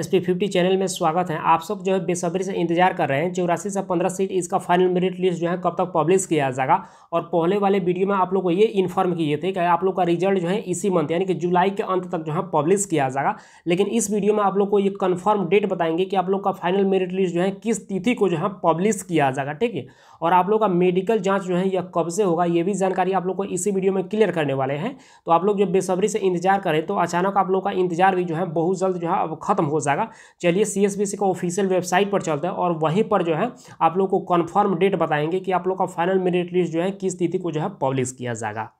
S P fifty channel में स्वागत है आप सब जो है बेसब्री से इंतजार कर रहे हैं चौरासी से पंद्रह सीट इसका फाइनल मेरिट लिस्ट जो है कब तक पब्लिश किया जाएगा और पहले वाले वीडियो में आप लोग को ये इन्फॉर्म किए थे कि आप लोग का रिजल्ट जो है इसी मंथ यानी कि जुलाई के अंत तक जो है पब्लिश किया जाएगा लेकिन इस वीडियो में आप लोग को ये कन्फर्म डेट बताएंगे कि आप लोग का फाइनल मेरिट लिस्ट जो है किस तिथि को जो है पब्लिश किया जाएगा ठीक है और आप लोग का मेडिकल जाँच जो है यह कब से होगा ये भी जानकारी आप लोग को इसी वीडियो में क्लियर करने वाले हैं तो आप लोग जब बेसब्री से इंतजार करें तो अचानक आप लोग का इंतजार भी जो है बहुत जल्द जो है अब खत्म हो जाए जाएगा चलिए सी का ऑफिशियल वेबसाइट पर चलते हैं और वहीं पर जो है आप लोग को कन्फर्म डेट बताएंगे कि आप लोग का फाइनल मेरिट लिस्ट जो है किस तिथि को जो है पब्लिश किया जाएगा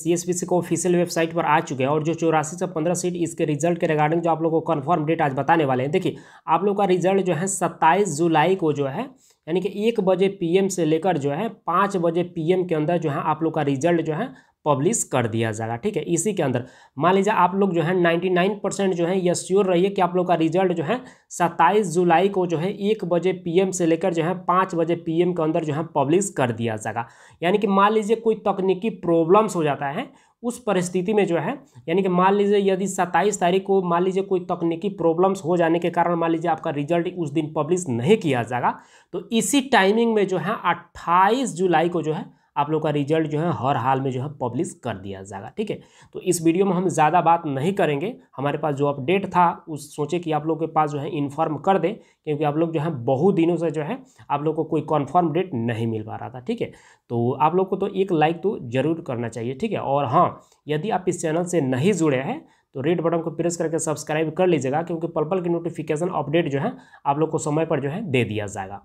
सी एस बी सी का ऑफिशियल वेबसाइट पर आ चुके हैं और जो चौरासी से पंद्रह सीट इसके रिजल्ट के रिगार्डिंग जो आप लोगों को कन्फर्म डेट आज बताने वाले हैं देखिए आप लोग का रिजल्ट जो है सत्ताईस जुलाई को जो है यानी कि एक बजे पीएम से लेकर जो है पाँच बजे पीएम के अंदर जो है आप लोग का रिजल्ट जो है पब्लिश कर दिया जाएगा ठीक है इसी के अंदर मान लीजिए आप लोग जो है 99 परसेंट जो है यह श्योर रहिए कि आप लोग का रिजल्ट जो है 27 जुलाई को जो है एक बजे पीएम से लेकर जो है पाँच बजे पीएम के अंदर जो है पब्लिश कर दिया जाएगा यानी कि मान लीजिए कोई तकनीकी प्रॉब्लम्स हो जाता है उस परिस्थिति में जो है यानी कि मान लीजिए यदि सत्ताईस तारीख को मान लीजिए कोई तकनीकी प्रॉब्लम्स हो जाने के कारण मान लीजिए आपका रिजल्ट उस दिन पब्लिश नहीं किया जाएगा तो इसी टाइमिंग में जो है अट्ठाईस जुलाई को जो है आप लोग का रिजल्ट जो है हर हाल में जो है पब्लिश कर दिया जाएगा ठीक है तो इस वीडियो में हम ज़्यादा बात नहीं करेंगे हमारे पास जो अपडेट था उस सोचे कि आप लोग के पास जो है इन्फॉर्म कर दें क्योंकि आप लोग जो है बहुत दिनों से जो है आप लोग को कोई कन्फर्म डेट नहीं मिल पा रहा था ठीक है तो आप लोग को तो एक लाइक तो ज़रूर करना चाहिए ठीक है और हाँ यदि आप इस चैनल से नहीं जुड़े हैं तो रेड बटन को प्रेस करके सब्सक्राइब कर लीजिएगा क्योंकि पल पल की नोटिफिकेशन अपडेट जो है आप लोग को समय पर जो है दे दिया जाएगा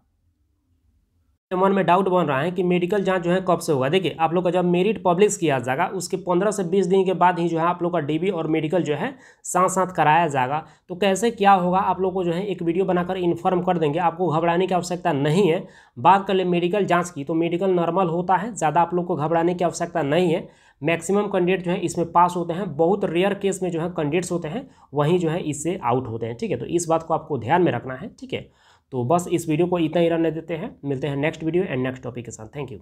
तो मन में डाउट बन रहा है कि मेडिकल जांच जो है कब से होगा देखिए आप लोग का जब मेरिट पब्लिश किया जाएगा उसके 15 से 20 दिन के बाद ही जो है आप लोग का डीबी और मेडिकल जो है साथ साथ कराया जाएगा तो कैसे क्या होगा आप लोग को जो है एक वीडियो बनाकर इन्फॉर्म कर देंगे आपको घबराने की आवश्यकता नहीं है बात कर ले मेडिकल जाँच की तो मेडिकल नॉर्मल होता है ज़्यादा आप लोग को घबराने की आवश्यकता नहीं है मैक्सिमम कैंडिडेट जो है इसमें पास होते हैं बहुत रेयर केस में जो है कैंडिडेट्स होते हैं वहीं जो है इससे आउट होते हैं ठीक है तो इस बात को आपको ध्यान में रखना है ठीक है तो बस इस वीडियो को इतना ही रहने देते हैं मिलते हैं next video and next topic के साथ थैंक यू